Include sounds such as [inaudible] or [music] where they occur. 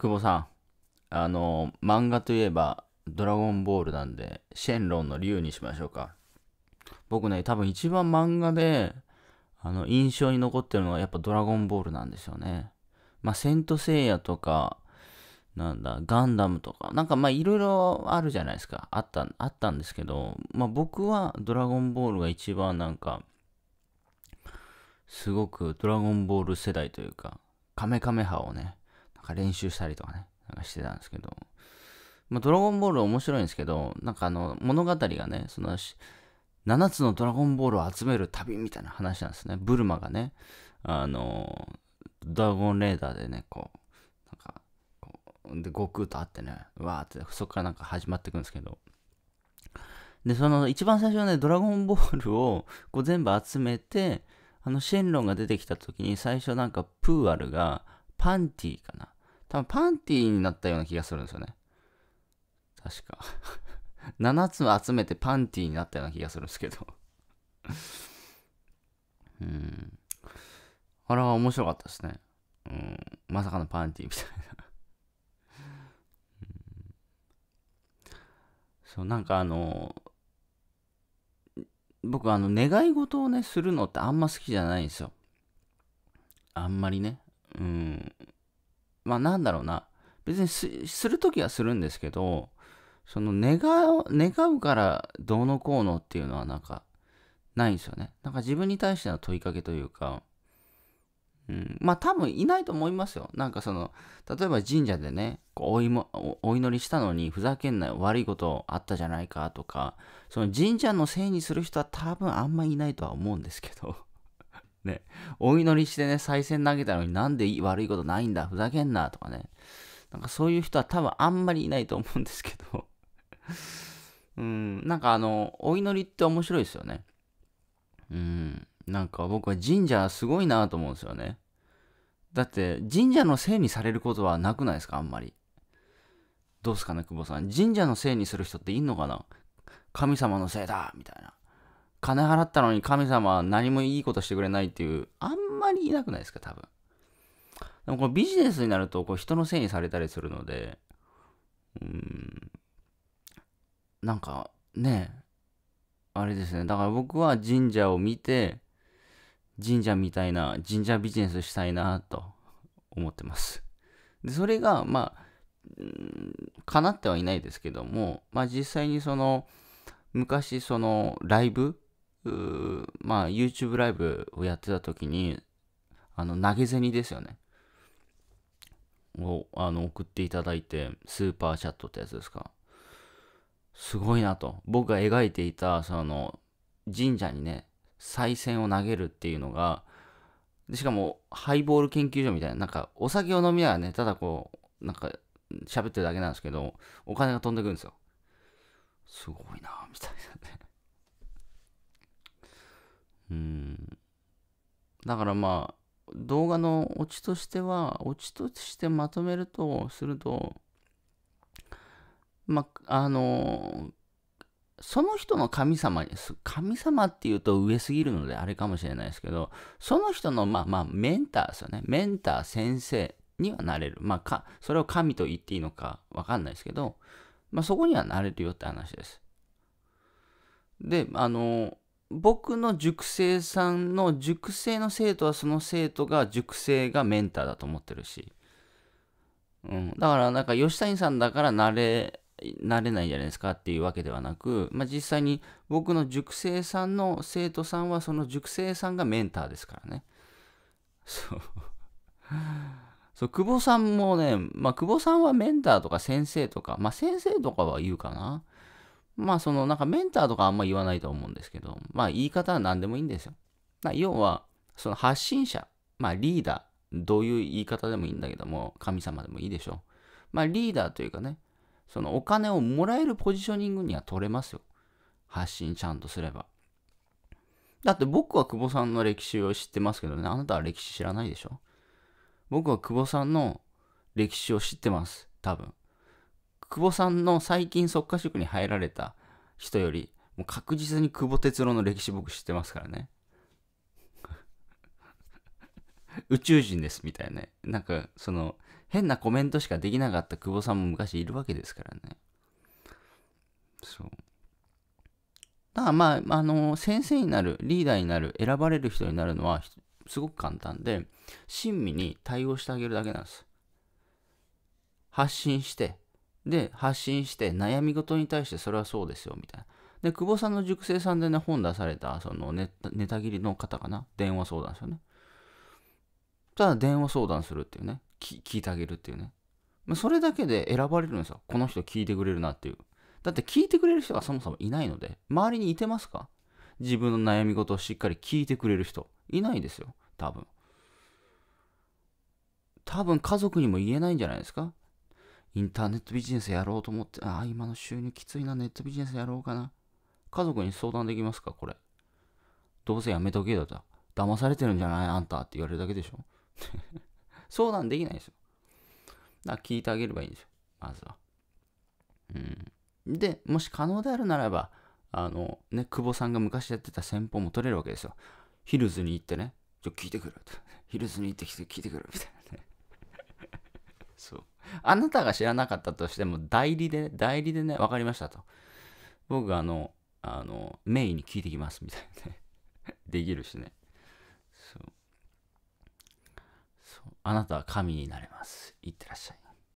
久保さん、あの、漫画といえば、ドラゴンボールなんで、シェンロンの竜にしましょうか。僕ね、多分一番漫画で、あの、印象に残ってるのはやっぱドラゴンボールなんですよね。まあ、セントセイヤとか、なんだ、ガンダムとか、なんかまあいろいろあるじゃないですか。あった、あったんですけど、まあ僕はドラゴンボールが一番なんか、すごくドラゴンボール世代というか、カメカメ派をね、か練習したりとかね、なんかしてたんですけど、まあ、ドラゴンボール面白いんですけど、なんかあの、物語がね、その、7つのドラゴンボールを集める旅みたいな話なんですね。ブルマがね、あの、ドラゴンレーダーでね、こう、なんか、こうで、悟空と会ってね、わーって、そこからなんか始まっていくんですけど、で、その一番最初はね、ドラゴンボールをこう全部集めて、あの、シェンロンが出てきた時に最初なんかプーアルがパンティかな。多分パンティーになったような気がするんですよね。確か。7 [laughs] つ集めてパンティーになったような気がするんですけど [laughs] うん。あれは面白かったですね。うん。まさかのパンティーみたいなうん、そう、なんかあの、僕あの、願い事をね、するのってあんま好きじゃないんですよ。あんまりね。うん。まあなんだろうな。別にするときはするんですけど、その願う、願うからどうのこうのっていうのはなんか、ないんですよね。なんか自分に対しての問いかけというか、うん、まあ多分いないと思いますよ。なんかその、例えば神社でね、こうお祈お祈りしたのにふざけんなよ、悪いことあったじゃないかとか、その神社のせいにする人は多分あんまいないとは思うんですけど。ね、お祈りしてね、再選投げたのになんでいい悪いことないんだ、ふざけんなとかね。なんかそういう人は多分あんまりいないと思うんですけど [laughs] うん、なんかあの、お祈りって面白いですよね。うん、なんか僕は神社すごいなと思うんですよね。だって神社のせいにされることはなくないですか、あんまり。どうすかね、久保さん。神社のせいにする人っていんのかな神様のせいだみたいな。金払ったのに神様は何もいいことしてくれないっていう、あんまりいなくないですか、多分。でもこのビジネスになると、こう人のせいにされたりするので、うん、なんかね、あれですね。だから僕は神社を見て、神社みたいな、神社ビジネスしたいなと思ってます。で、それが、まあ、うん、叶ってはいないですけども、まあ実際にその、昔そのライブまあ、YouTube ライブをやってた時に、あの、投げ銭ですよね。を、あの、送っていただいて、スーパーチャットってやつですか。すごいなと。僕が描いていた、その、神社にね、賽銭を投げるっていうのが、でしかも、ハイボール研究所みたいな、なんか、お酒を飲みながらね、ただこう、なんか、喋ってるだけなんですけど、お金が飛んでくるんですよ。すごいなみたいなね。うん。だからまあ、動画のオチとしては、オチとしてまとめると、すると、まあ、あの、その人の神様に、神様っていうと上すぎるのであれかもしれないですけど、その人の、まあまあ、メンターですよね。メンター、先生にはなれる。まあ、か、それを神と言っていいのかわかんないですけど、まあそこにはなれるよって話です。で、あの、僕の塾生さんの塾生の生徒はその生徒が塾生がメンターだと思ってるし、うん、だからなんか吉谷さんだから慣れ慣れないんじゃないですかっていうわけではなく、まあ、実際に僕の塾生さんの生徒さんはその塾生さんがメンターですからねそうそう久保さんもね、まあ、久保さんはメンターとか先生とか、まあ、先生とかは言うかなまあそのなんかメンターとかあんま言わないと思うんですけど、まあ言い方は何でもいいんですよ。ま要は、その発信者、まあリーダー、どういう言い方でもいいんだけども、神様でもいいでしょう。まあリーダーというかね、そのお金をもらえるポジショニングには取れますよ。発信ちゃんとすれば。だって僕は久保さんの歴史を知ってますけどね、あなたは歴史知らないでしょ僕は久保さんの歴史を知ってます、多分。久保さんの最近即家職に入られた人より、もう確実に久保哲郎の歴史僕知ってますからね。[laughs] 宇宙人ですみたいなね。なんか、その、変なコメントしかできなかった久保さんも昔いるわけですからね。そう。だからまあ、あの、先生になる、リーダーになる、選ばれる人になるのは、すごく簡単で、親身に対応してあげるだけなんです。発信して、で、発信して、悩み事に対してそれはそうですよ、みたいな。で、久保さんの熟成さんでね、本出された、そのネタ、切りの方かな、電話相談ですよね。ただ、電話相談するっていうね、聞いてあげるっていうね。まそれだけで選ばれるんですよ。この人聞いてくれるなっていう。だって聞いてくれる人がそもそもいないので、周りにいてますか自分の悩み事をしっかり聞いてくれる人。いないですよ、多分。多分家族にも言えないんじゃないですかインターネットビジネスやろうと思って、ああ、今の収入きついな、ネットビジネスやろうかな。家族に相談できますか、これ。どうせやめとけだと。騙されてるんじゃないあんたって言われるだけでしょ。[laughs] 相談できないですよ。だから聞いてあげればいいんですよ。まずは。うん。で、もし可能であるならば、あの、ね、久保さんが昔やってた戦法も取れるわけですよ。ヒルズに行ってね、ちょ、聞いてくる。ヒルズに行ってきて聞いてくる。みたいなね。[laughs] そう。あなたが知らなかったとしても、代理で、ね、代理でね、分かりましたと。僕があの、あの、メインに聞いてきます、みたいなね。[laughs] できるしね。そう。そうあなたは神になれます。いってらっしゃい。